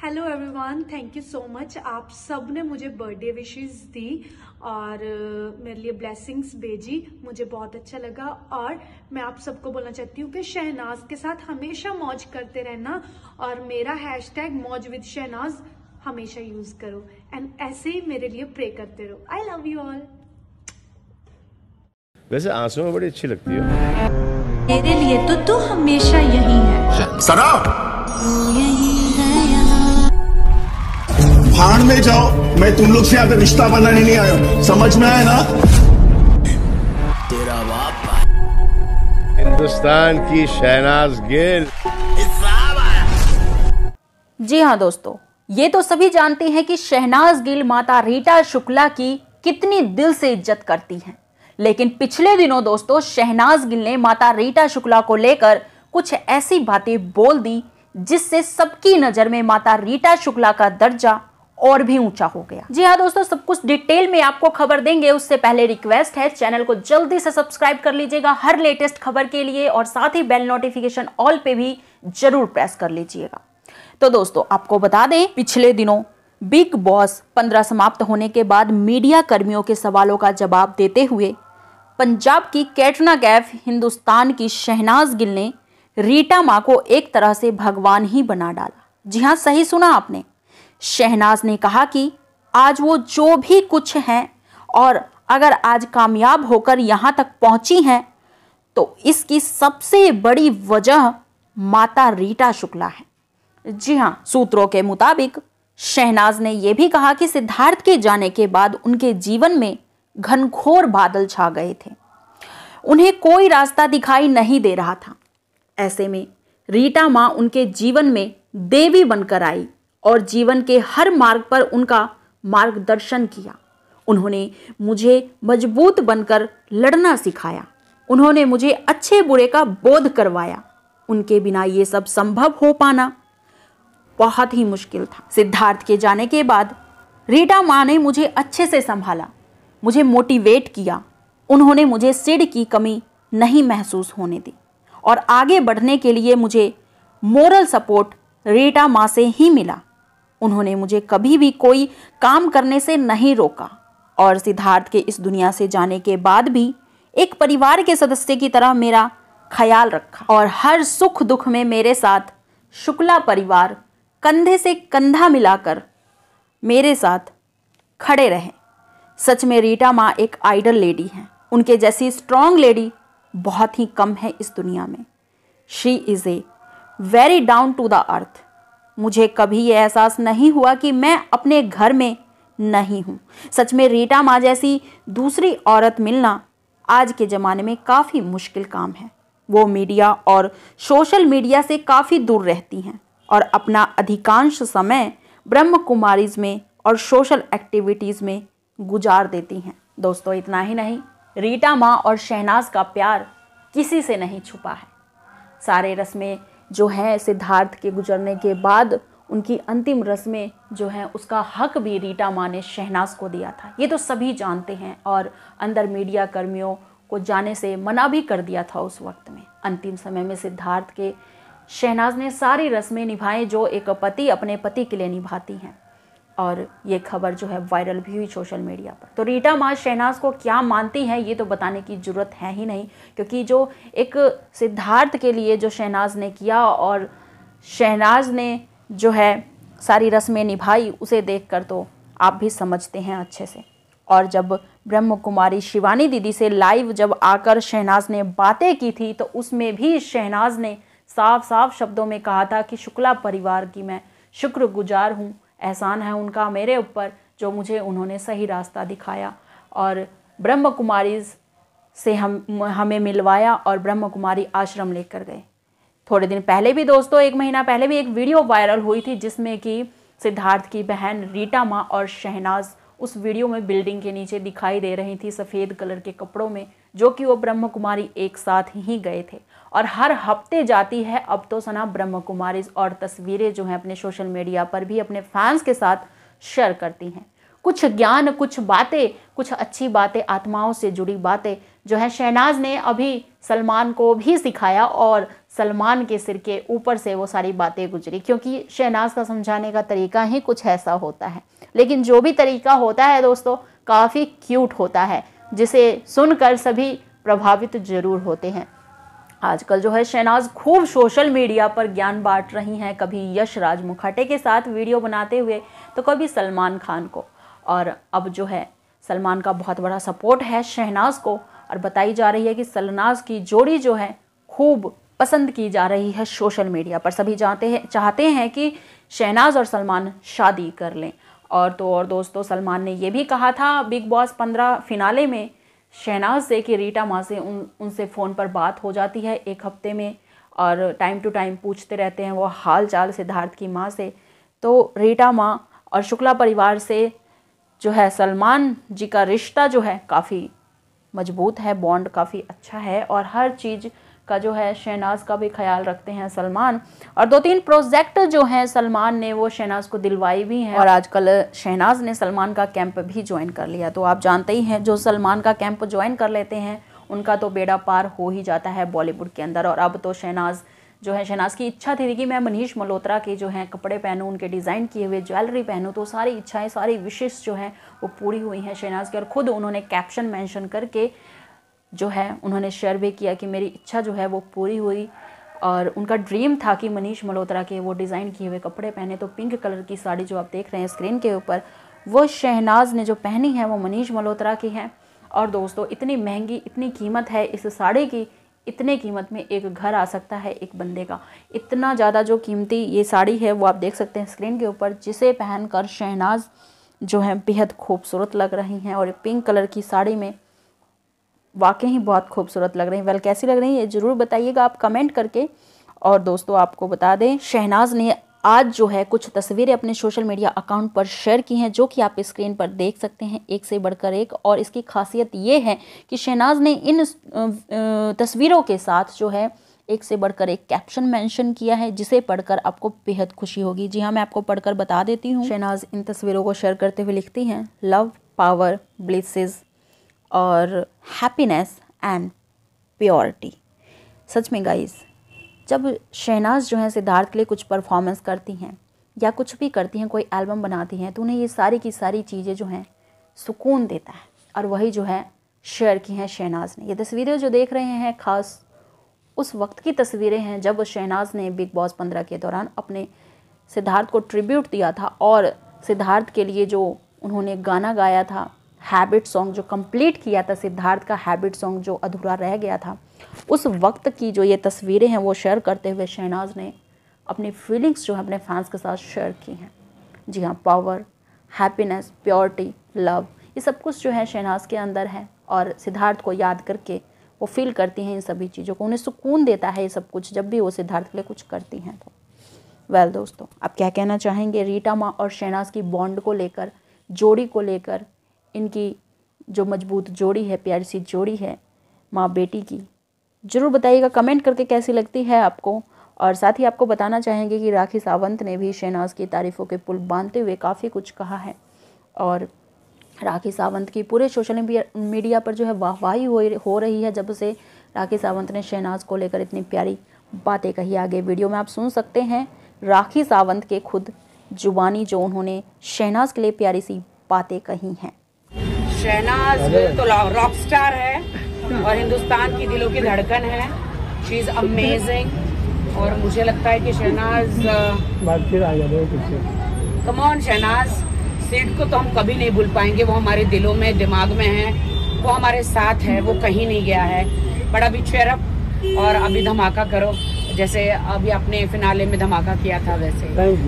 hello everyone thank you so much आप सब ने मुझे बर्थडे विशेस दी और uh, मेरे लिए ब्लेसिंग्स भेजी मुझे बहुत अच्छा लगा और मैं आप सबको बोलना चाहती हूँ कि शहनाज के साथ हमेशा मौज करते रहना और मेरा हैशटैग मौज विद शहनाज हमेशा यूज करो एंड ऐसे ही मेरे लिए प्रे करते रहो आई लव यू ऑल वैसे आंसू में बड़ी अच्छी लगती है मेरे लिए तो तू हमेशा यही है यही भाड़ में जाओ मैं तुम लोग से यहाँ पे रिश्ता बनाने नहीं आया समझ में आया ना तेरा बाप हिंदुस्तान की शहनाज गिल जी हाँ दोस्तों ये तो सभी जानते हैं कि शहनाज गिल माता रीटा शुक्ला की कितनी दिल से इज्जत करती हैं लेकिन पिछले दिनों दोस्तों शहनाज गिल ने माता रीटा शुक्ला को लेकर कुछ ऐसी बातें बोल दी जिससे सबकी नज़र में माता रीटा शुक्ला का दर्जा और भी ऊंचा हो गया जी हाँ दोस्तों सब कुछ डिटेल में आपको खबर देंगे उससे पहले रिक्वेस्ट है चैनल को जल्दी से सब्सक्राइब कर लीजिएगा हर लेटेस्ट खबर के लिए और साथ ही बेल नोटिफिकेशन ऑल पे भी जरूर प्रेस कर लीजिएगा तो दोस्तों आपको बता दें पिछले दिनों बिग बॉस पंद्रह समाप्त होने के बाद मीडिया कर्मियों के सवालों का जवाब देते हुए पंजाब की कैटना कैफ हिंदुस्तान की शहनाज गिल ने रीटा माँ को एक तरह से भगवान ही बना डाला जी हाँ सही सुना आपने शहनाज ने कहा कि आज वो जो भी कुछ हैं और अगर आज कामयाब होकर यहाँ तक पहुँची हैं तो इसकी सबसे बड़ी वजह माता रीटा शुक्ला है जी हाँ सूत्रों के मुताबिक शहनाज ने यह भी कहा कि सिद्धार्थ के जाने के बाद उनके जीवन में घनघोर बादल छा गए थे उन्हें कोई रास्ता दिखाई नहीं दे रहा था ऐसे में रीटा माँ उनके जीवन में देवी बनकर आई और जीवन के हर मार्ग पर उनका मार्गदर्शन किया उन्होंने मुझे मजबूत बनकर लड़ना सिखाया उन्होंने मुझे अच्छे बुरे का बोध करवाया उनके बिना ये सब संभव हो पाना बहुत ही मुश्किल था सिद्धार्थ के जाने के बाद रीटा माँ ने मुझे अच्छे से संभाला मुझे मोटिवेट किया उन्होंने मुझे सिड की कमी नहीं महसूस होने दी और आगे बढ़ने के लिए मुझे मोरल सपोर्ट रीटा माँ से ही मिला उन्होंने मुझे कभी भी कोई काम करने से नहीं रोका और सिद्धार्थ के इस दुनिया से जाने के बाद भी एक परिवार के सदस्य की तरह मेरा ख्याल रखा और हर सुख दुख में मेरे साथ शुक्ला परिवार कंधे से कंधा मिलाकर मेरे साथ खड़े रहे सच में रीटा माँ एक आइडल लेडी हैं उनके जैसी स्ट्रॉन्ग लेडी बहुत ही कम है इस दुनिया में she is a very down to the earth मुझे कभी ये एहसास नहीं हुआ कि मैं अपने घर में नहीं हूँ सच में रीटा माँ जैसी दूसरी औरत मिलना आज के ज़माने में काफ़ी मुश्किल काम है वो मीडिया और सोशल मीडिया से काफ़ी दूर रहती हैं और अपना अधिकांश समय ब्रह्म कुमारीज में और सोशल एक्टिविटीज़ में गुजार देती हैं दोस्तों इतना ही नहीं रीटा माँ और शहनाज का प्यार किसी से नहीं छुपा है सारे रस्में जो हैं सिद्धार्थ के गुजरने के बाद उनकी अंतिम रस्में जो हैं उसका हक भी रीटा माँ ने शहनाज को दिया था ये तो सभी जानते हैं और अंदर मीडिया कर्मियों को जाने से मना भी कर दिया था उस वक्त में अंतिम समय में सिद्धार्थ के शहनाज ने सारी रस्में निभाएं जो एक पति अपने पति के लिए निभाती हैं और ये खबर जो है वायरल भी हुई सोशल मीडिया पर तो रीटा माँ शहनाज को क्या मानती हैं ये तो बताने की ज़रूरत है ही नहीं क्योंकि जो एक सिद्धार्थ के लिए जो शहनाज ने किया और शहनाज ने जो है सारी रस्में निभाई उसे देखकर तो आप भी समझते हैं अच्छे से और जब ब्रह्म कुमारी शिवानी दीदी से लाइव जब आकर शहनाज ने बातें की थी तो उसमें भी शहनाज ने साफ साफ शब्दों में कहा था कि शुक्ला परिवार की मैं शुक्रगुजार हूँ एहसान है उनका मेरे ऊपर जो मुझे उन्होंने सही रास्ता दिखाया और ब्रह्म कुमारी से हम हमें मिलवाया और ब्रह्म कुमारी आश्रम लेकर गए थोड़े दिन पहले भी दोस्तों एक महीना पहले भी एक वीडियो वायरल हुई थी जिसमें कि सिद्धार्थ की बहन रीटा माँ और शहनाज उस वीडियो में बिल्डिंग के नीचे दिखाई दे रही थी सफ़ेद कलर के कपड़ों में जो कि वो ब्रह्म कुमारी एक साथ ही गए थे और हर हफ्ते जाती है अब तो सना ब्रह्म कुमारी और तस्वीरें जो हैं अपने सोशल मीडिया पर भी अपने फैंस के साथ शेयर करती हैं कुछ ज्ञान कुछ बातें कुछ अच्छी बातें आत्माओं से जुड़ी बातें जो है शहनाज ने अभी सलमान को भी सिखाया और सलमान के सिर के ऊपर से वो सारी बातें गुजरी क्योंकि शहनाज का समझाने का तरीका ही कुछ ऐसा होता है लेकिन जो भी तरीका होता है दोस्तों काफ़ी क्यूट होता है जिसे सुनकर सभी प्रभावित जरूर होते हैं आजकल जो है शहनाज खूब सोशल मीडिया पर ज्ञान बांट रही हैं कभी यश राज मुखाटे के साथ वीडियो बनाते हुए तो कभी सलमान खान को और अब जो है सलमान का बहुत बड़ा सपोर्ट है शहनाज को और बताई जा रही है कि सलनाज की जोड़ी जो है खूब पसंद की जा रही है सोशल मीडिया पर सभी जानते हैं चाहते हैं कि शहनाज और सलमान शादी कर लें और तो और दोस्तों सलमान ने यह भी कहा था बिग बॉस पंद्रह फिनाले में शहनाज से कि रीटा माँ से उन उनसे फ़ोन पर बात हो जाती है एक हफ्ते में और टाइम टू टाइम पूछते रहते हैं वो हाल चाल सिद्धार्थ की माँ से तो रीटा माँ और शुक्ला परिवार से जो है सलमान जी का रिश्ता जो है काफ़ी मजबूत है बॉन्ड काफ़ी अच्छा है और हर चीज़ का जो है शहनाज का भी ख्याल रखते हैं सलमान और दो तीन प्रोजेक्ट जो हैं सलमान ने वो शहनाज को दिलवाई भी हैं और आजकल शहनाज ने सलमान का कैंप भी ज्वाइन कर लिया तो आप जानते ही हैं जो सलमान का कैंप ज्वाइन कर लेते हैं उनका तो बेड़ा पार हो ही जाता है बॉलीवुड के अंदर और अब तो शहनाज जो है शहनाज की इच्छा थी, कि मैं मनीष मल्होत्रा के जो हैं कपड़े पहनूँ उनके डिज़ाइन किए हुए ज्वेलरी पहनूँ तो सारी इच्छाएं सारी विशेष जो हैं वो पूरी हुई हैं शहनाज की और ख़ुद उन्होंने कैप्शन मैंशन करके जो है उन्होंने शेयर भी किया कि मेरी इच्छा जो है वो पूरी हुई और उनका ड्रीम था कि मनीष मल्होत्रा के वो डिज़ाइन किए हुए कपड़े पहने तो पिंक कलर की साड़ी जो आप देख रहे हैं स्क्रीन के ऊपर वो शहनाज ने जो पहनी है वो मनीष मल्होत्रा की है और दोस्तों इतनी महंगी इतनी कीमत है इस साड़ी की इतने कीमत में एक घर आ सकता है एक बंदे का इतना ज़्यादा जो कीमती ये साड़ी है वो आप देख सकते हैं स्क्रीन के ऊपर जिसे पहनकर शहनाज जो है बेहद खूबसूरत लग रही हैं और पिंक कलर की साड़ी में वाकई ही बहुत खूबसूरत लग रही है वेल कैसी लग रही है ये ज़रूर बताइएगा आप कमेंट करके और दोस्तों आपको बता दें शहनाज ने आज जो है कुछ तस्वीरें अपने सोशल मीडिया अकाउंट पर शेयर की हैं जो कि आप स्क्रीन पर देख सकते हैं एक से बढ़कर एक और इसकी खासियत ये है कि शहनाज ने इन तस्वीरों के साथ जो है एक से बढ़कर एक कैप्शन मेंशन किया है जिसे पढ़कर आपको बेहद खुशी होगी जी हाँ मैं आपको पढ़कर बता देती हूँ शहनाज इन तस्वीरों को शेयर करते हुए लिखती हैं लव पावर ब्लिसेस और हैप्पीनेस एंड प्योरिटी सच में गाइज़ जब शहनाज जो हैं सिद्धार्थ के लिए कुछ परफॉर्मेंस करती हैं या कुछ भी करती हैं कोई एल्बम बनाती हैं तो उन्हें ये सारी की सारी चीज़ें जो हैं सुकून देता है और वही जो है शेयर की हैं शहनाज ने ये तस्वीरें जो देख रहे हैं ख़ास उस वक्त की तस्वीरें हैं जब शहनाज ने बिग बॉस पंद्रह के दौरान अपने सिद्धार्थ को ट्रिब्यूट दिया था और सिद्धार्थ के लिए जो उन्होंने गाना गाया था हैबिट सॉन्ग जो कंप्लीट किया था सिद्धार्थ का हैबिट सॉन्ग जो अधूरा रह गया था उस वक्त की जो ये तस्वीरें हैं वो शेयर करते हुए शहनाज ने अपनी फीलिंग्स जो है अपने फैंस के साथ शेयर की हैं जी हाँ पावर हैप्पीनेस प्योरिटी लव ये सब कुछ जो है शहनाज के अंदर है और सिद्धार्थ को याद करके वो फील करती हैं इन सभी चीज़ों को उन्हें सुकून देता है ये सब कुछ जब भी वो सिद्धार्थ के लिए कुछ करती हैं तो वेल well, दोस्तों आप क्या कहना चाहेंगे रीटा माँ और शहनाज की बॉन्ड को लेकर जोड़ी को लेकर इनकी जो मजबूत जोड़ी है प्यारी सी जोड़ी है माँ बेटी की ज़रूर बताइएगा कमेंट करके कैसी लगती है आपको और साथ ही आपको बताना चाहेंगे कि राखी सावंत ने भी शहनाज की तारीफ़ों के पुल बांधते हुए काफ़ी कुछ कहा है और राखी सावंत की पूरे सोशल मीडिया पर जो है वाहवाही हो, रही है जब से राखी सावंत ने शहनाज को लेकर इतनी प्यारी बातें कही आगे वीडियो में आप सुन सकते हैं राखी सावंत के खुद जुबानी जो उन्होंने शहनाज के लिए प्यारी सी बातें कही हैं शहनाज तो रॉक स्टार है और हिंदुस्तान की दिलों की धड़कन है शी इज़ अमेजिंग और मुझे लगता है कि शहनाज बात फिर आ कमॉन शहनाज सेठ को तो हम कभी नहीं भूल पाएंगे वो हमारे दिलों में दिमाग में है वो हमारे साथ है वो कहीं नहीं गया है बट अभी चेरअप और अभी धमाका करो जैसे अभी अपने फिनाले में धमाका किया था वैसे